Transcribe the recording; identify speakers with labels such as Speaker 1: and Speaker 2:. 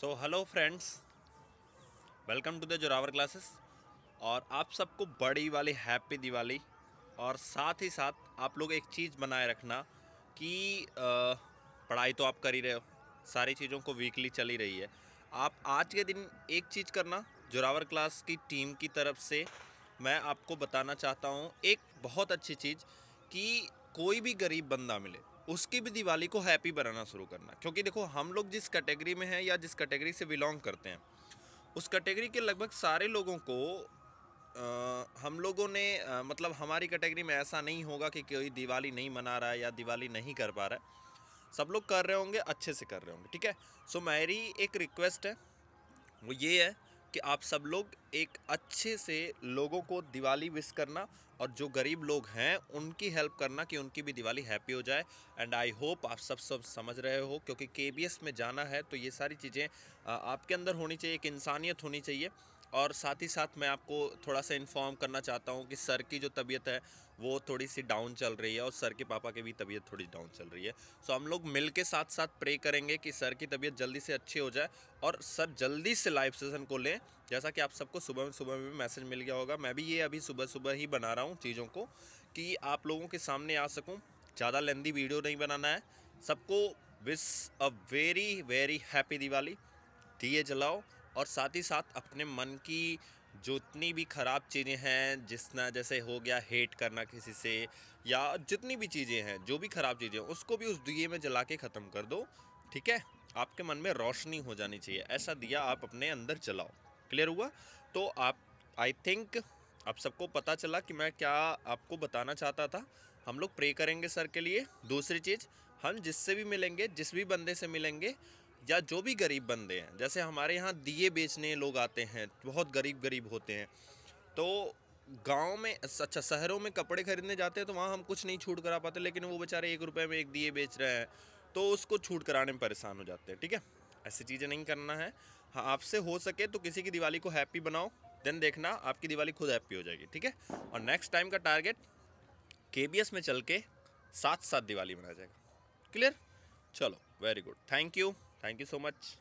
Speaker 1: so hello friends welcome to the Zorawar classes और आप सबको बड़ी वाली हैप्पी दिवाली और साथ ही साथ आप लोग एक चीज़ बनाए रखना कि पढ़ाई तो आप कर ही रहे हो सारी चीज़ों को वीकली चली रही है आप आज के दिन एक चीज़ करना जोरावर क्लास की टीम की तरफ से मैं आपको बताना चाहता हूँ एक बहुत अच्छी चीज़ कि कोई भी गरीब बंदा मिले उसकी भी दिवाली को हैप्पी बनाना शुरू करना क्योंकि देखो हम लोग जिस कैटेगरी में हैं या जिस कैटेगरी से बिलोंग करते हैं उस कैटेगरी के लगभग सारे लोगों को आ, हम लोगों ने आ, मतलब हमारी कैटेगरी में ऐसा नहीं होगा कि कोई दिवाली नहीं मना रहा है या दिवाली नहीं कर पा रहा है सब लोग कर रहे होंगे अच्छे से कर रहे होंगे ठीक है सो मेरी एक रिक्वेस्ट है वो ये है कि आप सब लोग एक अच्छे से लोगों को दिवाली विश करना और जो गरीब लोग हैं उनकी हेल्प करना कि उनकी भी दिवाली हैप्पी हो जाए एंड आई होप आप सब सब समझ रहे हो क्योंकि के में जाना है तो ये सारी चीज़ें आपके अंदर होनी चाहिए एक इंसानियत होनी चाहिए और साथ ही साथ मैं आपको थोड़ा सा इन्फॉर्म करना चाहता हूँ कि सर की जो तबीयत है वो थोड़ी सी डाउन चल रही है और सर के पापा की भी तबीयत थोड़ी डाउन चल रही है सो हम लोग मिल के साथ साथ प्रे करेंगे कि सर की तबीयत जल्दी से अच्छी हो जाए और सर जल्दी से लाइव सेशन को लें जैसा कि आप सबको सुबह में सुबह में भी मैसेज मिल गया होगा मैं भी ये अभी सुबह सुबह ही बना रहा हूँ चीज़ों को कि आप लोगों के सामने आ सकूँ ज़्यादा लेंदी वीडियो नहीं बनाना है सबको with a very very happy Diwali दिए जलाओ और साथ ही साथ अपने मन की जितनी भी ख़राब चीज़ें हैं जिसना जैसे हो गया हेट करना किसी से या जितनी भी चीज़ें हैं जो भी ख़राब चीज़ें उसको भी उस दिए में जला के ख़त्म कर दो ठीक है आपके मन में रोशनी हो जानी चाहिए ऐसा दिया आप अपने अंदर जलाओ क्लियर हुआ तो आप आई थिंक आप सबको पता चला कि मैं क्या आपको बताना चाहता था हम लोग प्रे करेंगे सर के लिए दूसरी चीज़ हम जिससे भी मिलेंगे जिस भी बंदे से मिलेंगे या जो भी गरीब बंदे हैं जैसे हमारे यहाँ दिए बेचने लोग आते हैं बहुत गरीब गरीब होते हैं तो गांव में अच्छा शहरों में कपड़े खरीदने जाते हैं तो वहाँ हम कुछ नहीं छूट करा पाते लेकिन वो बेचारे एक रुपये में एक दिए बेच रहे हैं तो उसको छूट कराने में परेशान हो जाते हैं ठीक है ऐसी चीज़ें नहीं करना है हाँ आपसे हो सके तो किसी की दिवाली को हैप्पी बनाओ देन देखना आपकी दिवाली खुद हैप्पी हो जाएगी ठीक है और नेक्स्ट टाइम का टारगेट के में चल के साथ साथ दिवाली मनाया जाएगा क्लियर चलो very good thank you thank you so much